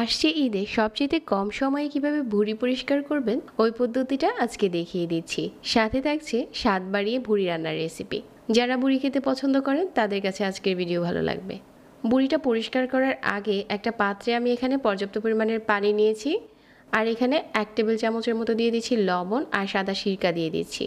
আসছে ঈদে সবচেয়ে কম সময়ে কিভাবে ভুড়ি পরিষ্কার করবেন ওই পদ্ধতিটা আজকে দেখিয়ে দিচ্ছি সাথে থাকছে স্বাদ বাড়িয়ে ভুড়ি রান্নার রেসিপি যারা বুড়ি খেতে পছন্দ করেন তাদের কাছে আজকের ভিডিও ভালো লাগবে বুড়িটা পরিষ্কার করার আগে একটা পাত্রে আমি এখানে পর্যাপ্ত পরিমাণের পানি নিয়েছি আর এখানে এক টেবিল চামচের মতো দিয়ে দিচ্ছি লবণ আর সাদা সিরকা দিয়ে দিচ্ছি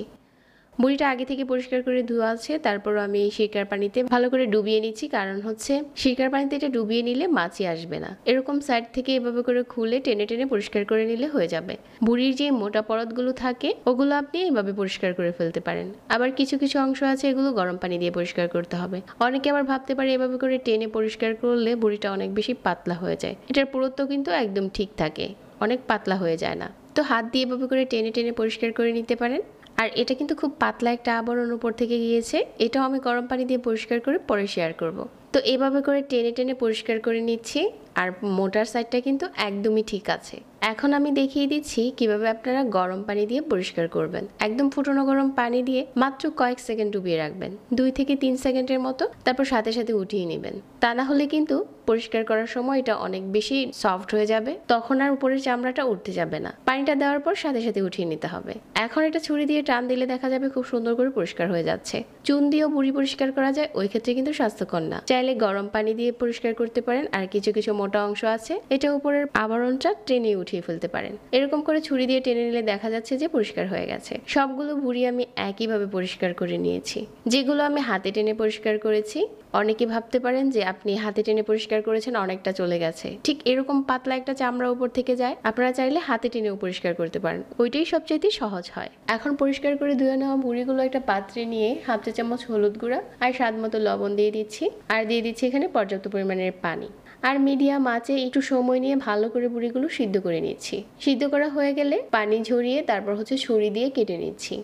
বুড়িটা আগে থেকে পরিষ্কার করে ধোয়া আছে তারপর আমি এই পানিতে ভালো করে ডুবিয়ে নিচ্ছি কারণ হচ্ছে শিকার পানিতে এটা ডুবিয়ে নিলে মাছি আসবে না এরকম সাইড থেকে এভাবে করে খুলে টেনে টেনে পরিষ্কার করে নিলে হয়ে যাবে বুড়ির যে মোটা পরতগুলো থাকে ওগুলো আপনি এভাবে পরিষ্কার করে ফেলতে পারেন আবার কিছু কিছু অংশ আছে এগুলো গরম পানি দিয়ে পরিষ্কার করতে হবে অনেকে আবার ভাবতে পারে এভাবে করে টেনে পরিষ্কার করলে বুড়িটা অনেক বেশি পাতলা হয়ে যায় এটার পুরত্ব কিন্তু একদম ঠিক থাকে অনেক পাতলা হয়ে যায় না তো হাত দিয়ে এভাবে করে টেনে টেনে পরিষ্কার করে নিতে পারেন আর এটা কিন্তু খুব পাতলা একটা আবরণ উপর থেকে গিয়েছে এটাও আমি গরম পানি দিয়ে পরিষ্কার করে পরে শেয়ার করব। তো এভাবে করে টেনে টেনে পরিষ্কার করে নিচ্ছি আর মোটার সাইডটা কিন্তু একদমই ঠিক আছে এখন আমি দেখিয়ে দিচ্ছি কিভাবে আপনারা গরম পানি দিয়ে পরিষ্কার করবেন একদম ফুটনো গরম পানি দিয়ে মাত্র কয়েক সেকেন্ড ডুবিয়ে রাখবেন দুই থেকে তিন সেকেন্ডের মতো তারপর সাথে সাথে উঠিয়ে নেবেন তা না হলে কিন্তু পরিষ্কার করার সময় এটা অনেক বেশি সফট হয়ে যাবে তখন আর উপরের চামড়াটা উঠতে যাবে না পানিটা দেওয়ার পর সাথে সাথে উঠিয়ে নিতে হবে এখন এটা ছুরি দিয়ে টান দিলে দেখা যাবে খুব সুন্দর করে পরিষ্কার হয়ে যাচ্ছে চুন দিয়েও বুড়ি পরিষ্কার করা যায় ওই ক্ষেত্রে কিন্তু স্বাস্থ্যকর না চাইলে গরম পানি দিয়ে পরিষ্কার করতে পারেন আর কিছু কিছু মোটা অংশ আছে এটা উপরের আবরণটা টেনে উঠিয়ে বসিয়ে ফেলতে পারেন এরকম করে ছুরি দিয়ে টেনে নিলে দেখা যাচ্ছে যে পরিষ্কার হয়ে গেছে সবগুলো ভুঁড়ি আমি একইভাবে পরিষ্কার করে নিয়েছি যেগুলো আমি হাতে টেনে পরিষ্কার করেছি অনেকে ভাবতে পারেন যে আপনি হাতে টেনে পরিষ্কার করেছেন অনেকটা চলে গেছে ঠিক এরকম পাতলা একটা চামড়া উপর থেকে যায় আপনারা চাইলে হাতে টেনেও পরিষ্কার করতে পারেন ওইটাই সবচেয়ে সহজ হয় এখন পরিষ্কার করে ধুয়ে নেওয়া ভুঁড়িগুলো একটা পাত্রে নিয়ে হাফ চা চামচ হলুদ গুঁড়া আর স্বাদ মতো লবণ দিয়ে দিচ্ছি আর দিয়ে দিচ্ছি এখানে পর্যাপ্ত পরিমাণের পানি আর মিডিয়াম আঁচে একটু সময় নিয়ে ভালো করে বুড়িগুলো সিদ্ধ করে নিচ্ছি সিদ্ধ করা হয়ে গেলে পানি ঝরিয়ে তারপর হচ্ছে ছুরি দিয়ে কেটে নিচ্ছি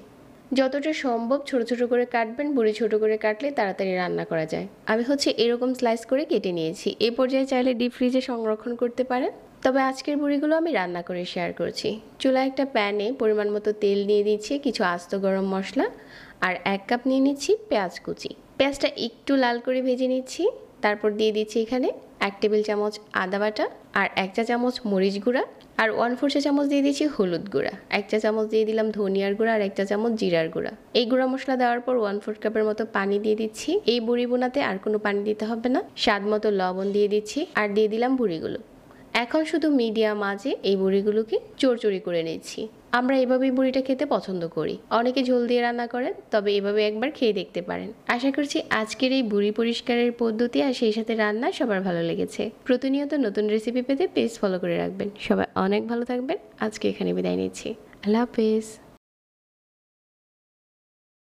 যতটা সম্ভব ছোট ছোট করে কাটবেন বুড়ি ছোট করে কাটলে তাড়াতাড়ি রান্না করা যায় আমি হচ্ছে এরকম স্লাইস করে কেটে নিয়েছি এ পর্যায়ে চাইলে ডিপ ফ্রিজে সংরক্ষণ করতে পারেন তবে আজকের বুড়িগুলো আমি রান্না করে শেয়ার করছি চুলায় একটা প্যানে পরিমাণ মতো তেল নিয়ে দিচ্ছি কিছু আস্ত গরম মশলা আর এক কাপ নিয়ে নিচ্ছি পেঁয়াজ কুচি পেঁয়াজটা একটু লাল করে ভেজে নিচ্ছি তারপর দিয়ে দিচ্ছি এখানে এক টেবিল চামচ আদা বাটা আর এক চা চামচ মরিচ গুঁড়া আর ওয়ান ফোর চা চামচ দিয়ে দিচ্ছি হলুদ গুঁড়া এক চা চামচ দিয়ে দিলাম ধনিয়ার গুঁড়া আর এক চা চামচ জিরার গুঁড়া এই গুঁড়া মশলা দেওয়ার পর ওয়ান ফোর কাপের মতো পানি দিয়ে দিচ্ছি এই বুড়ি বোনাতে আর কোনো পানি দিতে হবে না স্বাদ মতো লবণ দিয়ে দিচ্ছি আর দিয়ে দিলাম বুড়িগুলো এখন শুধু মিডিয়াম আজে এই বুড়িগুলোকে চোরচুরি করে নিচ্ছি আমরা এভাবেই বুড়িটা খেতে পছন্দ করি অনেকে ঝোল দিয়ে রান্না করেন তবে এভাবে একবার খেয়ে দেখতে পারেন আশা করছি আজকের এই বুড়ি পরিষ্কারের পদ্ধতি আর সেই সাথে রান্না সবার ভালো লেগেছে প্রতিনিয়ত নতুন রেসিপি পেতে পেজ ফলো করে রাখবেন সবাই অনেক ভালো থাকবেন আজকে এখানে বিদায় নিচ্ছি আল্লাহ হাফেজ